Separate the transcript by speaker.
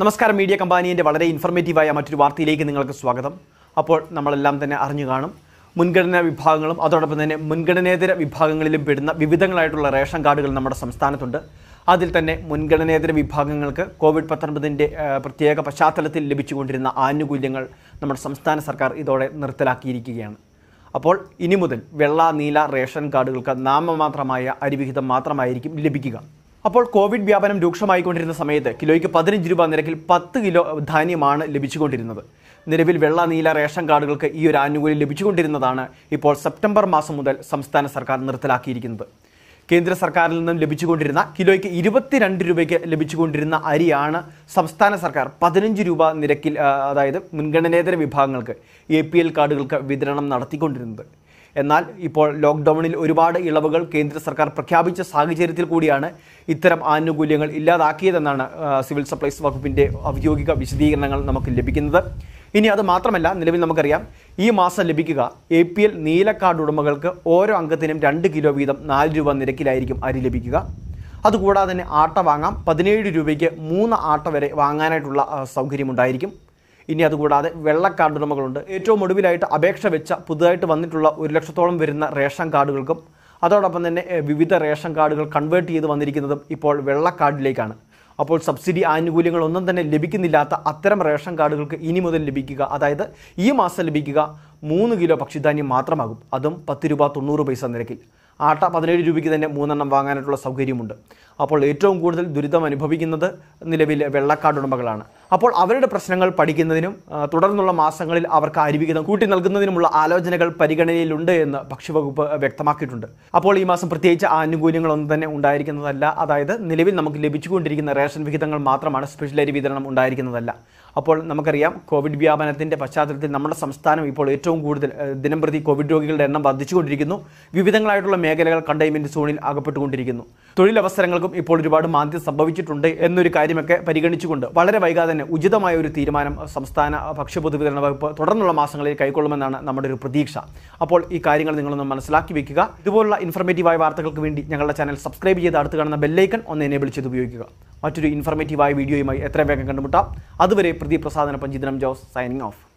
Speaker 1: നമസ്കാരം മീഡിയ കമ്പാനിയൻ്റെ വളരെ ഇൻഫർമേറ്റീവായ മറ്റൊരു വാർത്തയിലേക്ക് നിങ്ങൾക്ക് സ്വാഗതം അപ്പോൾ നമ്മളെല്ലാം തന്നെ അറിഞ്ഞു കാണും മുൻഗണനാ വിഭാഗങ്ങളും അതോടൊപ്പം തന്നെ മുൻഗണനേതര വിഭാഗങ്ങളിലും പെടുന്ന വിവിധങ്ങളായിട്ടുള്ള റേഷൻ കാർഡുകൾ നമ്മുടെ സംസ്ഥാനത്തുണ്ട് അതിൽ തന്നെ മുൻഗണനേതര വിഭാഗങ്ങൾക്ക് കോവിഡ് പത്തൊൻപതിൻ്റെ പ്രത്യേക പശ്ചാത്തലത്തിൽ ലഭിച്ചുകൊണ്ടിരുന്ന ആനുകൂല്യങ്ങൾ നമ്മുടെ സംസ്ഥാന സർക്കാർ ഇതോടെ നിർത്തലാക്കിയിരിക്കുകയാണ് അപ്പോൾ ഇനി മുതൽ വെള്ള നീല റേഷൻ കാർഡുകൾക്ക് നാമമാത്രമായ അരിവിഹിതം മാത്രമായിരിക്കും ലഭിക്കുക അപ്പോൾ കോവിഡ് വ്യാപനം രൂക്ഷമായിക്കൊണ്ടിരുന്ന സമയത്ത് കിലോയ്ക്ക് പതിനഞ്ച് രൂപ നിരക്കിൽ പത്ത് കിലോ ധാന്യമാണ് ലഭിച്ചുകൊണ്ടിരുന്നത് നിലവിൽ വെള്ള നീല റേഷൻ കാർഡുകൾക്ക് ഈ ഒരു ആനുകൂല്യം ലഭിച്ചുകൊണ്ടിരുന്നതാണ് ഇപ്പോൾ സെപ്റ്റംബർ മാസം മുതൽ സംസ്ഥാന സർക്കാർ നിർത്തലാക്കിയിരിക്കുന്നത് കേന്ദ്ര സർക്കാരിൽ നിന്നും ലഭിച്ചുകൊണ്ടിരുന്ന കിലോയ്ക്ക് ഇരുപത്തിരണ്ട് രൂപയ്ക്ക് ലഭിച്ചുകൊണ്ടിരുന്ന അരിയാണ് സംസ്ഥാന സർക്കാർ പതിനഞ്ച് രൂപ നിരക്കിൽ അതായത് മുൻഗണനേതര വിഭാഗങ്ങൾക്ക് എ കാർഡുകൾക്ക് വിതരണം നടത്തിക്കൊണ്ടിരുന്നത് എന്നാൽ ഇപ്പോൾ ലോക്ക്ഡൗണിൽ ഒരുപാട് ഇളവുകൾ കേന്ദ്ര സർക്കാർ പ്രഖ്യാപിച്ച സാഹചര്യത്തിൽ കൂടിയാണ് ഇത്തരം ആനുകൂല്യങ്ങൾ ഇല്ലാതാക്കിയതെന്നാണ് സിവിൽ സപ്ലൈസ് വകുപ്പിൻ്റെ ഔദ്യോഗിക വിശദീകരണങ്ങൾ നമുക്ക് ലഭിക്കുന്നത് ഇനി അത് മാത്രമല്ല നിലവിൽ നമുക്കറിയാം ഈ മാസം ലഭിക്കുക എ പി എൽ നീലക്കാർഡ് ഉടമകൾക്ക് ഓരോ അംഗത്തിനും രണ്ട് കിലോ വീതം നാല് രൂപ നിരക്കിലായിരിക്കും അരി ലഭിക്കുക അതുകൂടാതെ തന്നെ ആട്ട വാങ്ങാം പതിനേഴ് രൂപയ്ക്ക് മൂന്ന് ആട്ട വരെ വാങ്ങാനായിട്ടുള്ള സൗകര്യമുണ്ടായിരിക്കും ഇനി അതുകൂടാതെ കാർഡ് ഉടമകളുണ്ട് ഏറ്റവും ഒടുവിലായിട്ട് അപേക്ഷ വെച്ച പുതുതായിട്ട് വന്നിട്ടുള്ള ഒരു ലക്ഷത്തോളം വരുന്ന റേഷൻ കാർഡുകൾക്കും അതോടൊപ്പം തന്നെ വിവിധ റേഷൻ കാർഡുകൾ കൺവേർട്ട് ചെയ്ത് വന്നിരിക്കുന്നതും ഇപ്പോൾ വെള്ള കാർഡിലേക്കാണ് അപ്പോൾ സബ്സിഡി ആനുകൂല്യങ്ങളൊന്നും തന്നെ ലഭിക്കുന്നില്ലാത്ത അത്തരം റേഷൻ കാർഡുകൾക്ക് ഇനി മുതൽ ലഭിക്കുക അതായത് ഈ മാസം ലഭിക്കുക മൂന്ന് കിലോ പക്ഷിധാന്യം മാത്രമാകും അതും പത്ത് രൂപ തൊണ്ണൂറ് പൈസ നിരക്കിൽ ആട്ട പതിനേഴ് രൂപയ്ക്ക് തന്നെ മൂന്നെണ്ണം വാങ്ങാനായിട്ടുള്ള സൗകര്യമുണ്ട് അപ്പോൾ ഏറ്റവും കൂടുതൽ ദുരിതം അനുഭവിക്കുന്നത് നിലവിലെ വെള്ളക്കാർഡ് ഉടമകളാണ് അപ്പോൾ അവരുടെ പ്രശ്നങ്ങൾ പഠിക്കുന്നതിനും തുടർന്നുള്ള മാസങ്ങളിൽ അവർക്ക് അരുവിഹിതം കൂട്ടി നൽകുന്നതിനുമുള്ള ആലോചനകൾ പരിഗണനയിലുണ്ട് എന്ന് ഭക്ഷ്യവകുപ്പ് വ്യക്തമാക്കിയിട്ടുണ്ട് അപ്പോൾ ഈ മാസം പ്രത്യേകിച്ച് ആനുകൂല്യങ്ങളൊന്നും തന്നെ ഉണ്ടായിരിക്കുന്നതല്ല അതായത് നിലവിൽ നമുക്ക് ലഭിച്ചുകൊണ്ടിരിക്കുന്ന റേഷൻ വിഹിതങ്ങൾ മാത്രമാണ് സ്പെഷ്യൽ അരി വിതരണം ഉണ്ടായിരിക്കുന്നതല്ല അപ്പോൾ നമുക്കറിയാം കോവിഡ് വ്യാപനത്തിൻ്റെ പശ്ചാത്തലത്തിൽ നമ്മുടെ സംസ്ഥാനം ഇപ്പോൾ ഏറ്റവും കൂടുതൽ ദിനംപ്രതി കോവിഡ് രോഗികളുടെ എണ്ണം വർദ്ധിച്ചുകൊണ്ടിരിക്കുന്നു വിവിധങ്ങളായിട്ടുള്ള മേഖലകൾ കണ്ടെയ്ൻമെൻറ്റ് സോണിൽ അകപ്പെട്ടുകൊണ്ടിരിക്കുന്നു തൊഴിലവസരങ്ങൾക്കും ഇപ്പോൾ ഒരുപാട് മാന്ദ്യം സംഭവിച്ചിട്ടുണ്ട് എന്നൊരു കാര്യമൊക്കെ പരിഗണിച്ചുകൊണ്ട് വളരെ വൈകാതെ തന്നെ ഉചിതമായ ഒരു തീരുമാനം സംസ്ഥാന ഭക്ഷ്യപൊതുവിതരണ വകുപ്പ് തുടർന്നുള്ള മാസങ്ങളിൽ കൈക്കൊള്ളുമെന്നാണ് നമ്മുടെ ഒരു പ്രതീക്ഷ അപ്പോൾ ഈ കാര്യങ്ങൾ നിങ്ങളൊന്ന് മനസ്സിലാക്കി വെക്കുക ഇതുപോലുള്ള ഇൻഫർമേറ്റീവായ വാർത്തകൾക്ക് വേണ്ടി ഞങ്ങളുടെ ചാനൽ സബ്സ്ക്രൈബ് ചെയ്ത് അടുത്ത് കാണുന്ന ബെല്ലൈക്കൺ ഒന്ന് എനേബിൾ ചെയ്ത് ഉപയോഗിക്കുക മറ്റൊരു ഇൻഫർമേറ്റീവായ വീഡിയോയുമായി എത്ര വേഗം കണ്ടുമുട്ടാം അതുവരെ പ്രദീപ് പ്രസാദന പഞ്ചിതനം ജോസ് സൈനിങ് ഓഫ്